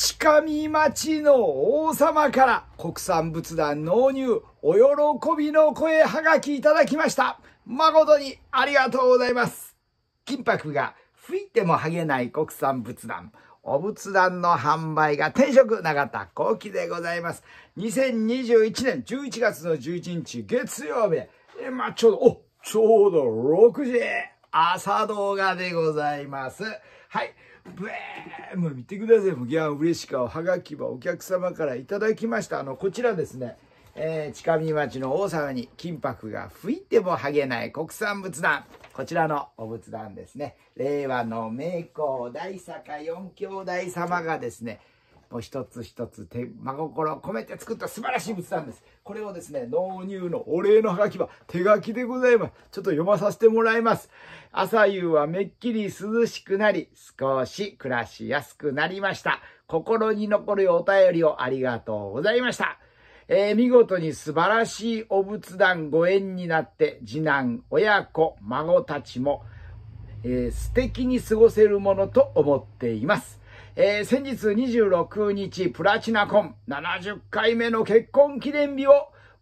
近見町の王様から国産仏壇納入お喜びの声はがきいただきました。誠にありがとうございます。金箔が吹いても剥げない国産仏壇。お仏壇の販売が転職なかったでございます。2021年11月の11日月曜日。え、まあ、ちょうど、お、ちょうど6時。朝動画でございます。はい。ブエーもう見てください。もうギャー嬉しかおはがきはお客様からいただきました。あの、こちらですね。えー、近見町の大様に金箔が吹いても剥げない国産仏壇。こちらのお仏壇ですね。令和の名工大坂四兄弟様がですね、もう一つ一つ手真心を込めて作った素晴らしい仏壇です。これをですね、納入のお礼のはがきは手書きでございます。ちょっと読まさせてもらいます。朝夕はめっきり涼しくなり、少し暮らしやすくなりました。心に残るお便りをありがとうございました。えー、見事に素晴らしいお仏壇ご縁になって、次男、親子、孫たちも、えー、素敵に過ごせるものと思っています。えー、先日26日、プラチナコン70回目の結婚記念日を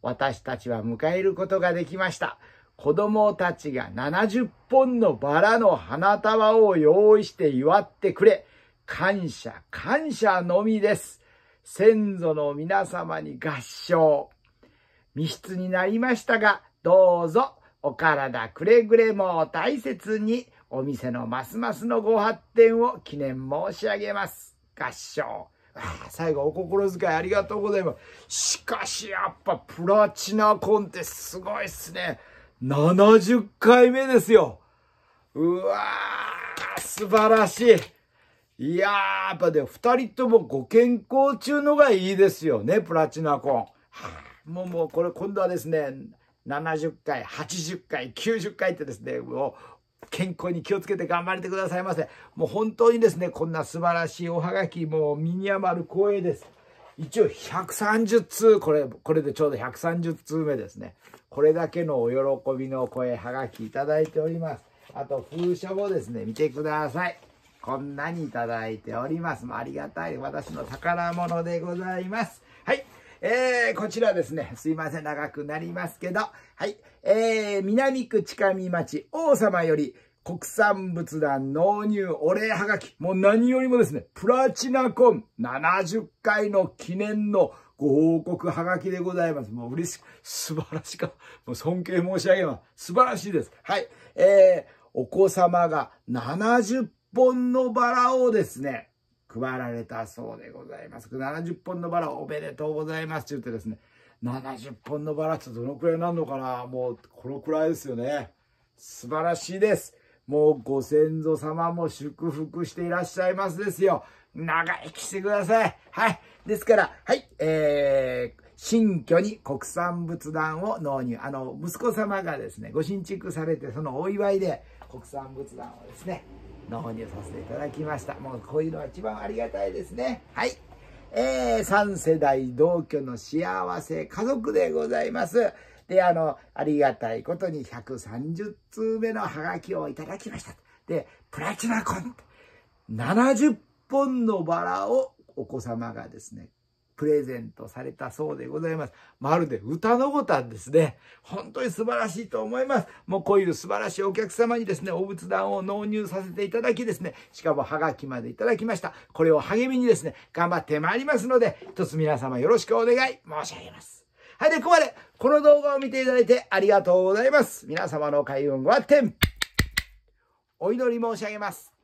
私たちは迎えることができました。子供たちが70本のバラの花束を用意して祝ってくれ、感謝、感謝のみです。先祖の皆様に合唱。密室になりましたが、どうぞお体くれぐれも大切にお店のますますのご発展を記念申し上げます。合唱。あ最後お心遣いありがとうございます。しかしやっぱプラチナコンってすごいっすね。70回目ですよ。うわー、素晴らしい。いやー、やっぱで、二人ともご健康中のがいいですよね、プラチナコン。はあ、もうもうこれ今度はですね、70回、80回、90回ってですね、もう健康に気をつけて頑張ってくださいませ。もう本当にですね、こんな素晴らしいおはがき、もう身に余る光栄です。一応130通、これ、これでちょうど130通目ですね。これだけのお喜びの声、はがきいただいております。あと、封書もですね、見てください。こんなにいただいております。ありがたい、私の宝物でございます。えー、こちらですね、すいません、長くなりますけど、はい、えー、南区近見町王様より、国産物団納入お礼はがき。もう何よりもですね、プラチナコン70回の記念のご報告はがきでございます。もう嬉しく、素晴らしか。もう尊敬申し上げます。素晴らしいです。はい。えー、お子様が70本のバラをですね、配られたそうでございます。70本のバラおめでとうございますって言ってですね、70本のバラってどのくらいなんのかなもう、このくらいですよね。素晴らしいです。もうご先祖様も祝福していらっしゃいますですよ。長生きしてください。はい。ですから、はい、えー、新居に国産仏壇を納入。あの、息子様がですね、ご新築されて、そのお祝いで国産仏壇をですね、納入させていただきました。もうこういうのは一番ありがたいですね。はい。えー、3世代同居の幸せ家族でございます。で、あの、ありがたいことに130通目のハガキをいただきました。で、プラチナコン70本のバラをお子様がですね、プレゼントされたそうでございます。まるで歌のごたんですね。本当に素晴らしいと思います。もうこういう素晴らしいお客様にですね、お仏壇を納入させていただきですね、しかもハガキまでいただきました。これを励みにですね、頑張ってまいりますので、一つ皆様よろしくお願い申し上げます。はい、で、ここまで、この動画を見ていただいてありがとうございます。皆様の開運は天お祈り申し上げます。